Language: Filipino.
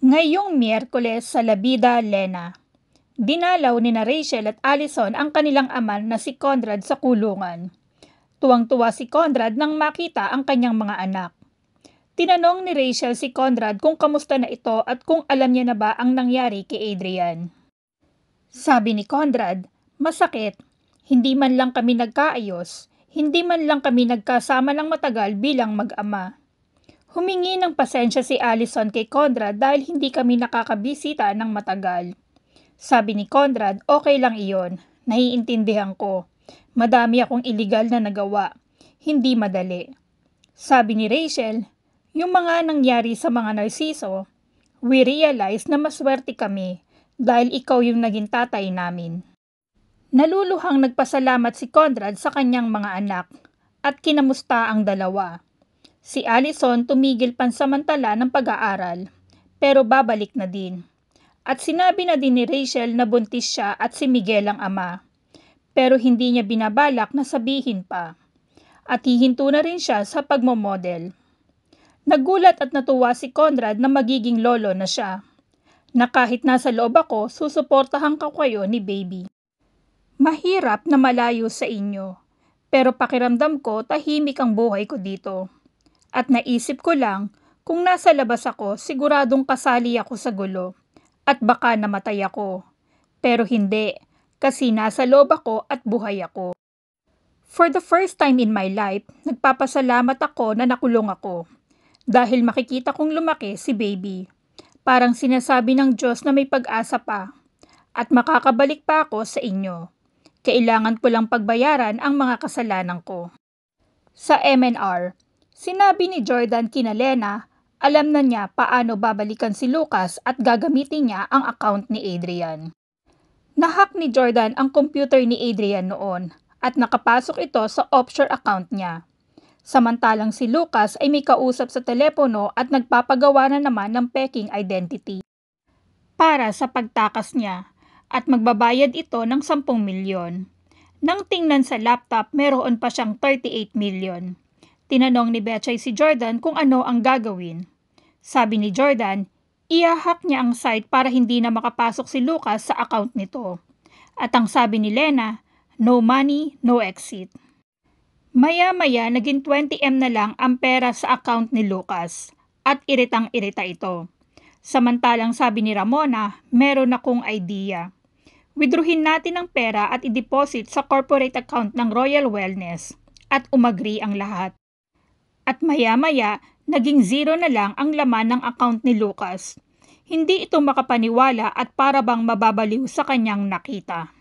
Ngayong Miyerkules sa Labida, Lena. Dinalaw ni na Rachel at Allison ang kanilang ama na si Conrad sa kulungan. Tuwang-tuwa si Conrad nang makita ang kanyang mga anak. Tinanong ni Rachel si Conrad kung kamusta na ito at kung alam niya na ba ang nangyari kay Adrian. Sabi ni Conrad, masakit. Hindi man lang kami nagkaayos. Hindi man lang kami nagkasama ng matagal bilang mag-ama. Humingi ng pasensya si Allison kay Conrad dahil hindi kami nakakabisita ng matagal. Sabi ni Conrad, okay lang iyon. Naiintindihan ko. Madami akong iligal na nagawa. Hindi madali. Sabi ni Rachel, yung mga nangyari sa mga narsiso, we realize na maswerte kami dahil ikaw yung naging tatay namin. Naluluhang nagpasalamat si Conrad sa kanyang mga anak at kinamusta ang dalawa. Si Allison tumigil pansamantala ng pag-aaral, pero babalik na din. At sinabi na din ni Rachel na buntis siya at si Miguel ang ama. Pero hindi niya binabalak na sabihin pa. At hihinto na rin siya sa pagmomodel. Nagulat at natuwa si Conrad na magiging lolo na siya. Na kahit nasa loob ako, susuportahan ko kayo ni baby. Mahirap na malayo sa inyo. Pero pakiramdam ko tahimik ang buhay ko dito. At naisip ko lang, kung nasa labas ako, siguradong kasali ako sa gulo. At baka namatay ako. Pero hindi, kasi nasa loob ako at buhay ako. For the first time in my life, nagpapasalamat ako na nakulong ako. Dahil makikita kong lumaki si baby. Parang sinasabi ng Diyos na may pag-asa pa. At makakabalik pa ako sa inyo. Kailangan ko lang pagbayaran ang mga kasalanan ko. Sa MNR, Sinabi ni Jordan Kinalena, alam na niya paano babalikan si Lucas at gagamitin niya ang account ni Adrian. Nahack ni Jordan ang computer ni Adrian noon at nakapasok ito sa offshore account niya. Samantalang si Lucas ay may kausap sa telepono at nagpapagawa na naman ng peking identity para sa pagtakas niya at magbabayad ito ng 10 milyon. Nang tingnan sa laptop, meron pa siyang 38 milyon. Tinanong ni Bechay si Jordan kung ano ang gagawin. Sabi ni Jordan, iahak niya ang site para hindi na makapasok si Lucas sa account nito. At ang sabi ni Lena, no money, no exit. Maya-maya naging 20M na lang ang pera sa account ni Lucas at iritang-irita ito. Samantalang sabi ni Ramona, meron akong idea. Withdrawin natin ang pera at i-deposit sa corporate account ng Royal Wellness at umagri ang lahat at maya-maya naging zero na lang ang laman ng account ni Lucas. Hindi ito makapaniwala at para bang mababaliw sa kanyang nakita.